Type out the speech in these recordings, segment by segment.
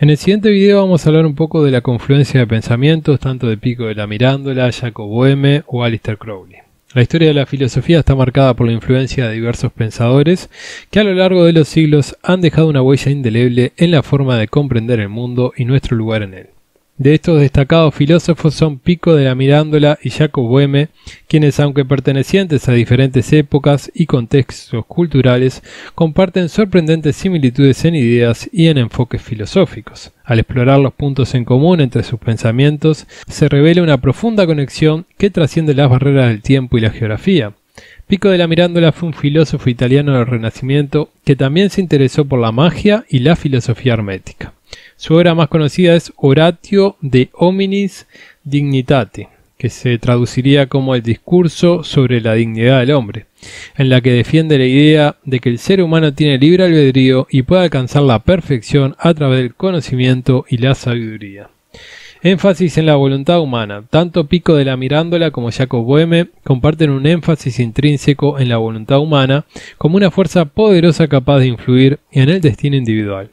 En el siguiente video vamos a hablar un poco de la confluencia de pensamientos, tanto de Pico de la Mirándola, Jacob M. o Alistair Crowley. La historia de la filosofía está marcada por la influencia de diversos pensadores que a lo largo de los siglos han dejado una huella indeleble en la forma de comprender el mundo y nuestro lugar en él. De estos destacados filósofos son Pico de la Mirándola y Jacob Boehme, quienes aunque pertenecientes a diferentes épocas y contextos culturales, comparten sorprendentes similitudes en ideas y en enfoques filosóficos. Al explorar los puntos en común entre sus pensamientos, se revela una profunda conexión que trasciende las barreras del tiempo y la geografía. Pico de la Mirándola fue un filósofo italiano del Renacimiento que también se interesó por la magia y la filosofía hermética. Su obra más conocida es Oratio de Hominis Dignitate, que se traduciría como el discurso sobre la dignidad del hombre, en la que defiende la idea de que el ser humano tiene libre albedrío y puede alcanzar la perfección a través del conocimiento y la sabiduría. Énfasis en la voluntad humana. Tanto Pico de la Mirándola como Jacob Boheme comparten un énfasis intrínseco en la voluntad humana como una fuerza poderosa capaz de influir en el destino individual.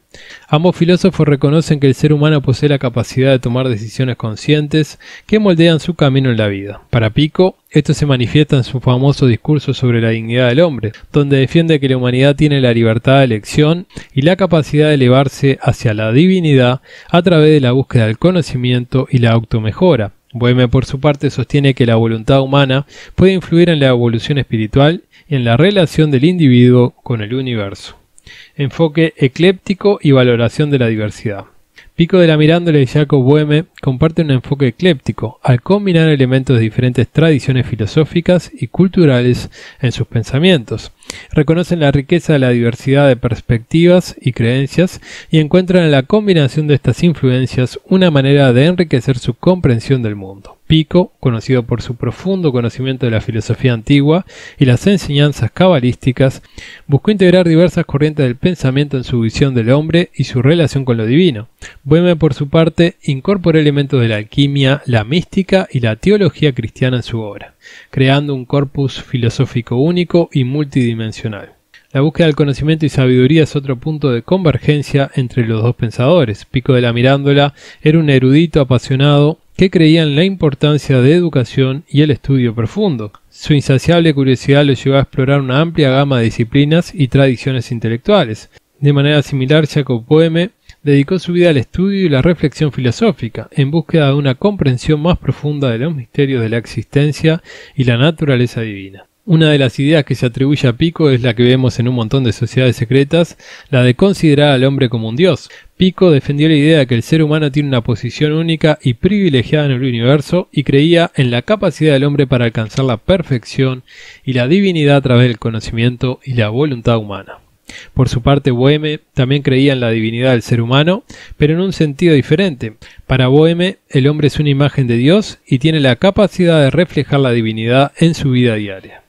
Ambos filósofos reconocen que el ser humano posee la capacidad de tomar decisiones conscientes que moldean su camino en la vida. Para Pico, esto se manifiesta en su famoso discurso sobre la dignidad del hombre, donde defiende que la humanidad tiene la libertad de elección y la capacidad de elevarse hacia la divinidad a través de la búsqueda del conocimiento y la automejora. Boheme, por su parte, sostiene que la voluntad humana puede influir en la evolución espiritual y en la relación del individuo con el universo enfoque ecléptico y valoración de la diversidad. Pico de la Mirándola y Jacob Boehme comparten un enfoque ecléptico al combinar elementos de diferentes tradiciones filosóficas y culturales en sus pensamientos. Reconocen la riqueza de la diversidad de perspectivas y creencias y encuentran en la combinación de estas influencias una manera de enriquecer su comprensión del mundo. Pico, conocido por su profundo conocimiento de la filosofía antigua y las enseñanzas cabalísticas, buscó integrar diversas corrientes del pensamiento en su visión del hombre y su relación con lo divino. Boehme, por su parte, incorporó elementos de la alquimia, la mística y la teología cristiana en su obra, creando un corpus filosófico único y multidimensional. La búsqueda del conocimiento y sabiduría es otro punto de convergencia entre los dos pensadores. Pico de la Mirándola era un erudito apasionado que creían la importancia de educación y el estudio profundo. Su insaciable curiosidad lo llevó a explorar una amplia gama de disciplinas y tradiciones intelectuales. De manera similar, Jacob Poeme dedicó su vida al estudio y la reflexión filosófica, en búsqueda de una comprensión más profunda de los misterios de la existencia y la naturaleza divina. Una de las ideas que se atribuye a Pico es la que vemos en un montón de sociedades secretas, la de considerar al hombre como un dios. Pico defendió la idea de que el ser humano tiene una posición única y privilegiada en el universo y creía en la capacidad del hombre para alcanzar la perfección y la divinidad a través del conocimiento y la voluntad humana. Por su parte, Boheme también creía en la divinidad del ser humano, pero en un sentido diferente. Para Boheme, el hombre es una imagen de Dios y tiene la capacidad de reflejar la divinidad en su vida diaria.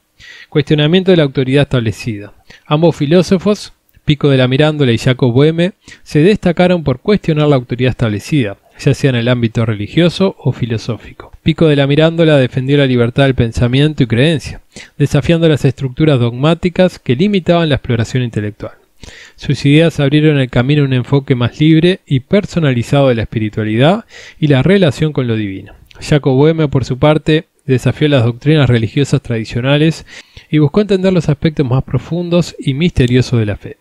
Cuestionamiento de la autoridad establecida. Ambos filósofos, Pico de la Mirándola y Jacob Boheme, se destacaron por cuestionar la autoridad establecida, ya sea en el ámbito religioso o filosófico. Pico de la Mirándola defendió la libertad del pensamiento y creencia, desafiando las estructuras dogmáticas que limitaban la exploración intelectual. Sus ideas abrieron el camino a un enfoque más libre y personalizado de la espiritualidad y la relación con lo divino. Jacob Boheme, por su parte, desafió las doctrinas religiosas tradicionales y buscó entender los aspectos más profundos y misteriosos de la fe.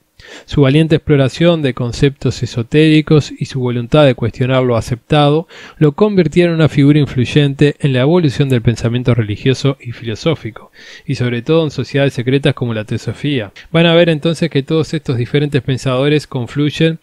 Su valiente exploración de conceptos esotéricos y su voluntad de cuestionar lo aceptado lo convirtieron en una figura influyente en la evolución del pensamiento religioso y filosófico, y sobre todo en sociedades secretas como la teosofía. Van a ver entonces que todos estos diferentes pensadores confluyen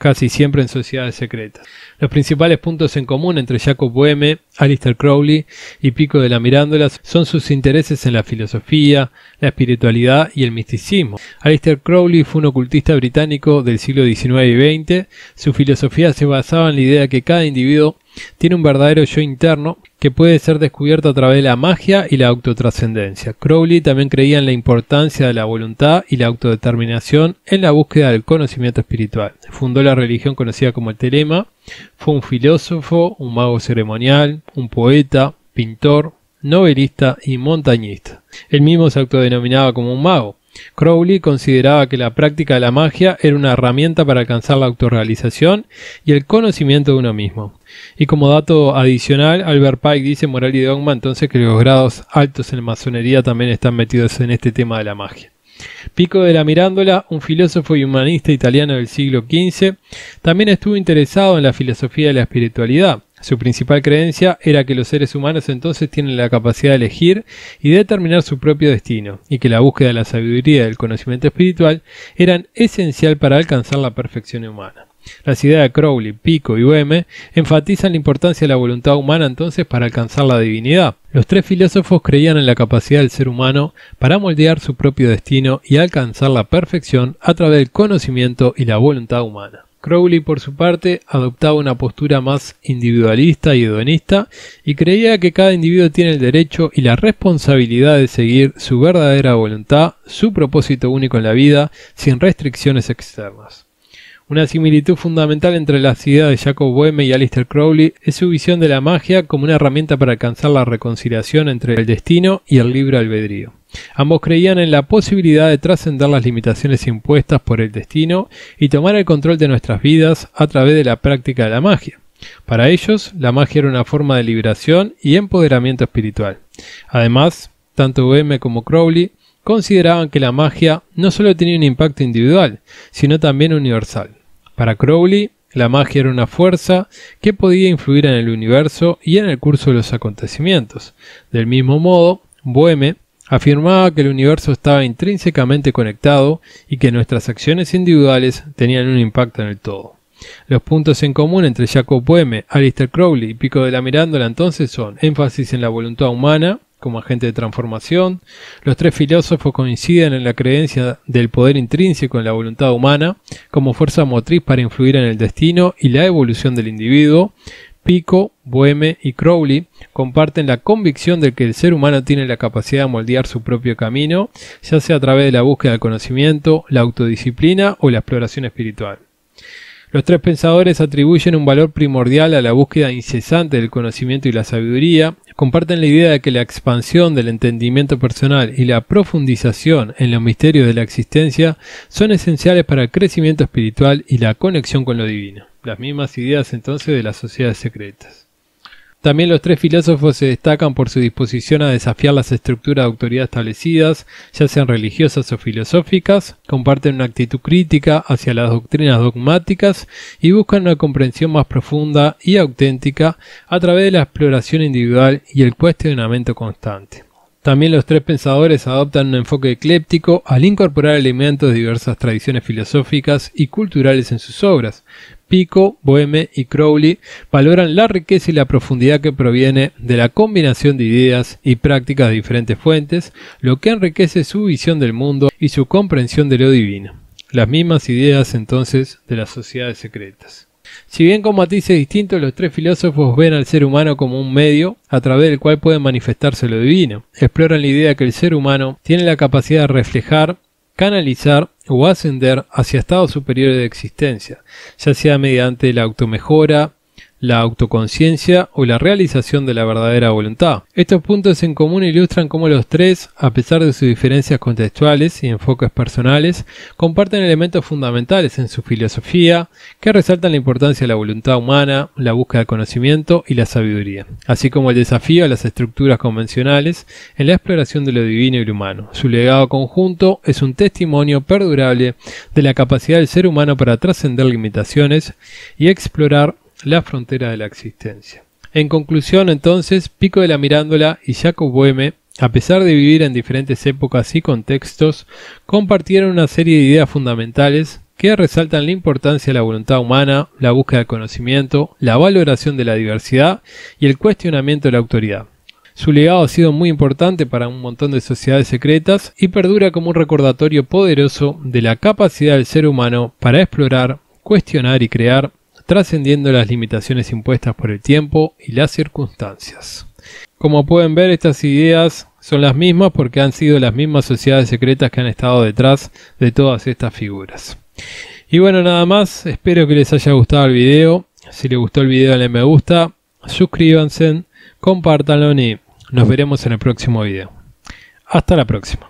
casi siempre en sociedades secretas. Los principales puntos en común entre Jacob Boehme, Alistair Crowley y Pico de la Mirándola son sus intereses en la filosofía, la espiritualidad y el misticismo. Alistair Crowley fue un ocultista británico del siglo XIX y XX. Su filosofía se basaba en la idea que cada individuo tiene un verdadero yo interno que puede ser descubierto a través de la magia y la autotrascendencia. Crowley también creía en la importancia de la voluntad y la autodeterminación en la búsqueda del conocimiento espiritual. Fundó la religión conocida como el Telema, fue un filósofo, un mago ceremonial, un poeta, pintor, novelista y montañista. Él mismo se autodenominaba como un mago, Crowley consideraba que la práctica de la magia era una herramienta para alcanzar la autorrealización y el conocimiento de uno mismo. Y como dato adicional, Albert Pike dice moral y dogma, entonces que los grados altos en la masonería también están metidos en este tema de la magia. Pico de la Mirándola, un filósofo y humanista italiano del siglo XV, también estuvo interesado en la filosofía de la espiritualidad su principal creencia era que los seres humanos entonces tienen la capacidad de elegir y determinar su propio destino, y que la búsqueda de la sabiduría y del conocimiento espiritual eran esencial para alcanzar la perfección humana. Las ideas de Crowley, Pico y Boehme enfatizan la importancia de la voluntad humana entonces para alcanzar la divinidad. Los tres filósofos creían en la capacidad del ser humano para moldear su propio destino y alcanzar la perfección a través del conocimiento y la voluntad humana. Crowley, por su parte, adoptaba una postura más individualista y hedonista y creía que cada individuo tiene el derecho y la responsabilidad de seguir su verdadera voluntad, su propósito único en la vida, sin restricciones externas. Una similitud fundamental entre las ideas de Jacob Boehme y Alistair Crowley es su visión de la magia como una herramienta para alcanzar la reconciliación entre el destino y el libre albedrío. Ambos creían en la posibilidad de trascender las limitaciones impuestas por el destino y tomar el control de nuestras vidas a través de la práctica de la magia. Para ellos, la magia era una forma de liberación y empoderamiento espiritual. Además, tanto Boheme como Crowley consideraban que la magia no solo tenía un impacto individual, sino también universal. Para Crowley, la magia era una fuerza que podía influir en el universo y en el curso de los acontecimientos. Del mismo modo, Boheme Afirmaba que el universo estaba intrínsecamente conectado y que nuestras acciones individuales tenían un impacto en el todo. Los puntos en común entre Jacob Boehme, Alistair Crowley y Pico de la Mirándola entonces son énfasis en la voluntad humana como agente de transformación, los tres filósofos coinciden en la creencia del poder intrínseco en la voluntad humana como fuerza motriz para influir en el destino y la evolución del individuo, Pico, Boheme y Crowley comparten la convicción de que el ser humano tiene la capacidad de moldear su propio camino, ya sea a través de la búsqueda del conocimiento, la autodisciplina o la exploración espiritual. Los tres pensadores atribuyen un valor primordial a la búsqueda incesante del conocimiento y la sabiduría, comparten la idea de que la expansión del entendimiento personal y la profundización en los misterios de la existencia son esenciales para el crecimiento espiritual y la conexión con lo divino las mismas ideas entonces de las sociedades secretas. También los tres filósofos se destacan por su disposición a desafiar las estructuras de autoridad establecidas, ya sean religiosas o filosóficas, comparten una actitud crítica hacia las doctrinas dogmáticas y buscan una comprensión más profunda y auténtica a través de la exploración individual y el cuestionamiento constante. También los tres pensadores adoptan un enfoque ecléptico al incorporar elementos de diversas tradiciones filosóficas y culturales en sus obras, Pico, Boheme y Crowley valoran la riqueza y la profundidad que proviene de la combinación de ideas y prácticas de diferentes fuentes, lo que enriquece su visión del mundo y su comprensión de lo divino. Las mismas ideas entonces de las sociedades secretas. Si bien con matices distintos, los tres filósofos ven al ser humano como un medio a través del cual puede manifestarse lo divino. Exploran la idea que el ser humano tiene la capacidad de reflejar, canalizar o ascender hacia estados superiores de existencia, ya sea mediante la automejora, la autoconciencia o la realización de la verdadera voluntad. Estos puntos en común ilustran cómo los tres, a pesar de sus diferencias contextuales y enfoques personales, comparten elementos fundamentales en su filosofía que resaltan la importancia de la voluntad humana, la búsqueda de conocimiento y la sabiduría, así como el desafío a las estructuras convencionales en la exploración de lo divino y lo humano. Su legado conjunto es un testimonio perdurable de la capacidad del ser humano para trascender limitaciones y explorar la frontera de la existencia. En conclusión, entonces, Pico de la Mirándola y Jacob Boheme, a pesar de vivir en diferentes épocas y contextos, compartieron una serie de ideas fundamentales que resaltan la importancia de la voluntad humana, la búsqueda del conocimiento, la valoración de la diversidad y el cuestionamiento de la autoridad. Su legado ha sido muy importante para un montón de sociedades secretas y perdura como un recordatorio poderoso de la capacidad del ser humano para explorar, cuestionar y crear trascendiendo las limitaciones impuestas por el tiempo y las circunstancias. Como pueden ver, estas ideas son las mismas porque han sido las mismas sociedades secretas que han estado detrás de todas estas figuras. Y bueno, nada más, espero que les haya gustado el video. Si les gustó el video, denle me gusta, suscríbanse, compartanlo y nos veremos en el próximo video. Hasta la próxima.